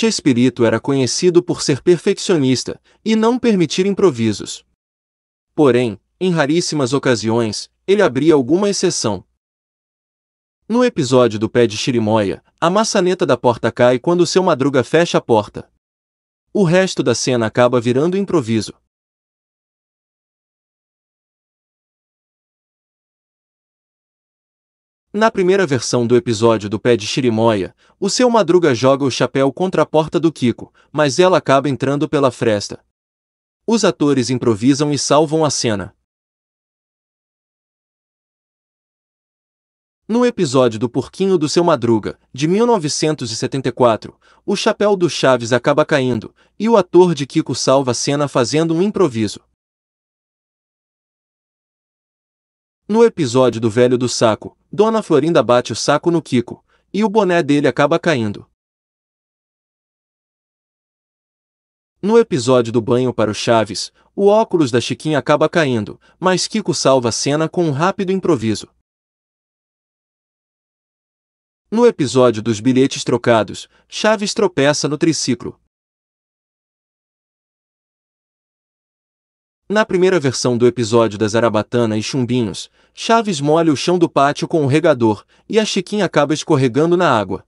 Chespirito era conhecido por ser perfeccionista e não permitir improvisos. Porém, em raríssimas ocasiões, ele abria alguma exceção. No episódio do pé de Chirimoia, a maçaneta da porta cai quando seu madruga fecha a porta. O resto da cena acaba virando improviso. Na primeira versão do episódio do Pé de Chirimoia, o seu Madruga joga o chapéu contra a porta do Kiko, mas ela acaba entrando pela fresta. Os atores improvisam e salvam a cena. No episódio do Porquinho do Seu Madruga, de 1974, o chapéu do Chaves acaba caindo, e o ator de Kiko salva a cena fazendo um improviso. No episódio do Velho do Saco, Dona Florinda bate o saco no Kiko, e o boné dele acaba caindo. No episódio do banho para o Chaves, o óculos da Chiquinha acaba caindo, mas Kiko salva a cena com um rápido improviso. No episódio dos bilhetes trocados, Chaves tropeça no triciclo, Na primeira versão do episódio da Zarabatana e Chumbinhos, Chaves molha o chão do pátio com o um regador, e a Chiquinha acaba escorregando na água.